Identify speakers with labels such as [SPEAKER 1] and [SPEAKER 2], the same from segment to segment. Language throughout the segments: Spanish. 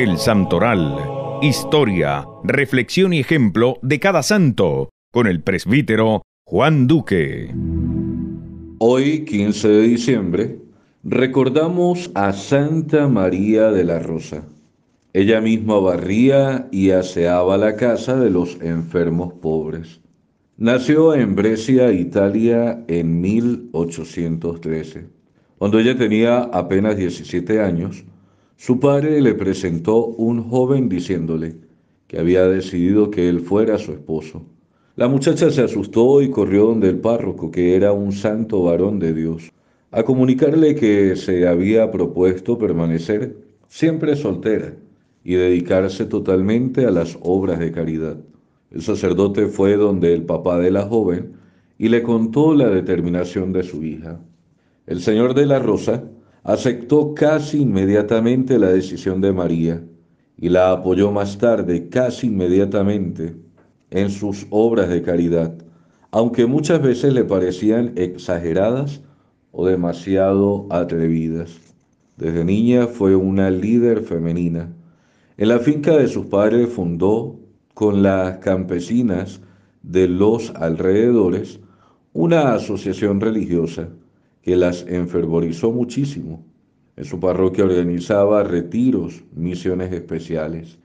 [SPEAKER 1] El Santoral. Historia, reflexión y ejemplo de cada santo, con el presbítero Juan Duque. Hoy, 15 de diciembre, recordamos a Santa María de la Rosa. Ella misma barría y aseaba la casa de los enfermos pobres. Nació en Brescia, Italia, en 1813. Cuando ella tenía apenas 17 años, su padre le presentó un joven diciéndole que había decidido que él fuera su esposo. La muchacha se asustó y corrió donde el párroco, que era un santo varón de Dios, a comunicarle que se había propuesto permanecer siempre soltera y dedicarse totalmente a las obras de caridad. El sacerdote fue donde el papá de la joven y le contó la determinación de su hija. El señor de la Rosa aceptó casi inmediatamente la decisión de María y la apoyó más tarde, casi inmediatamente, en sus obras de caridad, aunque muchas veces le parecían exageradas o demasiado atrevidas. Desde niña fue una líder femenina. En la finca de sus padres fundó con las campesinas de los alrededores una asociación religiosa que las enfervorizó muchísimo. En su parroquia organizaba retiros, misiones especiales.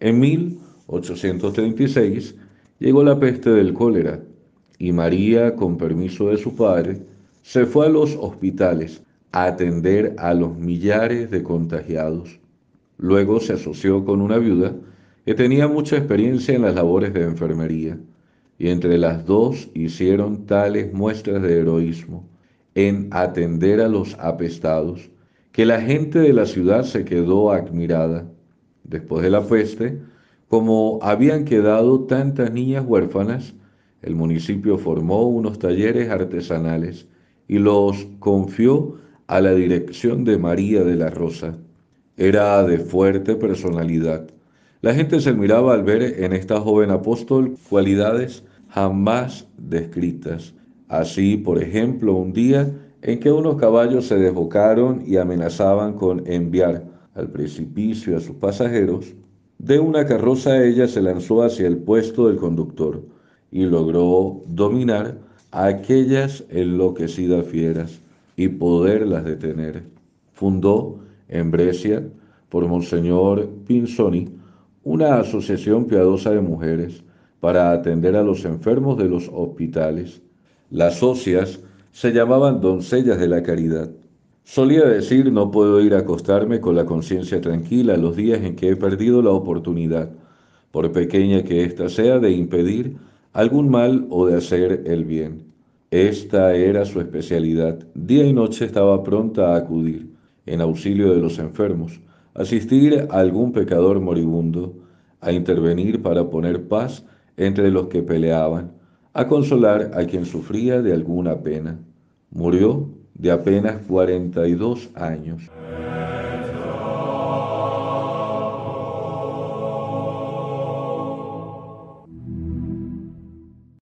[SPEAKER 1] En 1836 llegó la peste del cólera y María, con permiso de su padre, se fue a los hospitales a atender a los millares de contagiados. Luego se asoció con una viuda que tenía mucha experiencia en las labores de enfermería y entre las dos hicieron tales muestras de heroísmo en atender a los apestados, que la gente de la ciudad se quedó admirada. Después de la peste, como habían quedado tantas niñas huérfanas, el municipio formó unos talleres artesanales y los confió a la dirección de María de la Rosa. Era de fuerte personalidad. La gente se admiraba al ver en esta joven apóstol cualidades jamás descritas Así, por ejemplo, un día en que unos caballos se desbocaron y amenazaban con enviar al precipicio a sus pasajeros, de una carroza ella se lanzó hacia el puesto del conductor y logró dominar a aquellas enloquecidas fieras y poderlas detener. Fundó en Brescia, por Monseñor Pinzoni, una asociación piadosa de mujeres para atender a los enfermos de los hospitales las socias se llamaban doncellas de la caridad. Solía decir, no puedo ir a acostarme con la conciencia tranquila los días en que he perdido la oportunidad, por pequeña que ésta sea, de impedir algún mal o de hacer el bien. Esta era su especialidad. Día y noche estaba pronta a acudir, en auxilio de los enfermos, asistir a algún pecador moribundo, a intervenir para poner paz entre los que peleaban, a consolar a quien sufría de alguna pena. Murió de apenas 42 años.